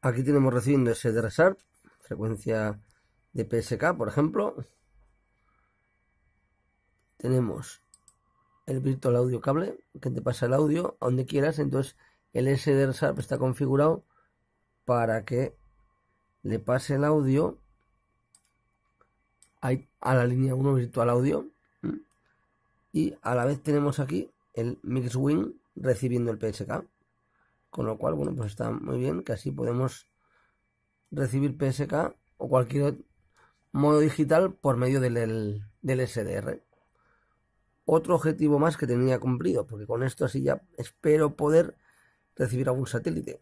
Aquí tenemos recibiendo ese de frecuencia de PSK, por ejemplo. Tenemos el virtual audio cable, que te pasa el audio a donde quieras. Entonces, el SD está configurado para que le pase el audio a la línea 1 virtual audio. Y a la vez tenemos aquí el MixWing recibiendo el PSK. Con lo cual, bueno, pues está muy bien que así podemos recibir PSK o cualquier modo digital por medio del, SDR. Otro objetivo más que tenía cumplido, porque con esto así ya espero poder recibir algún satélite.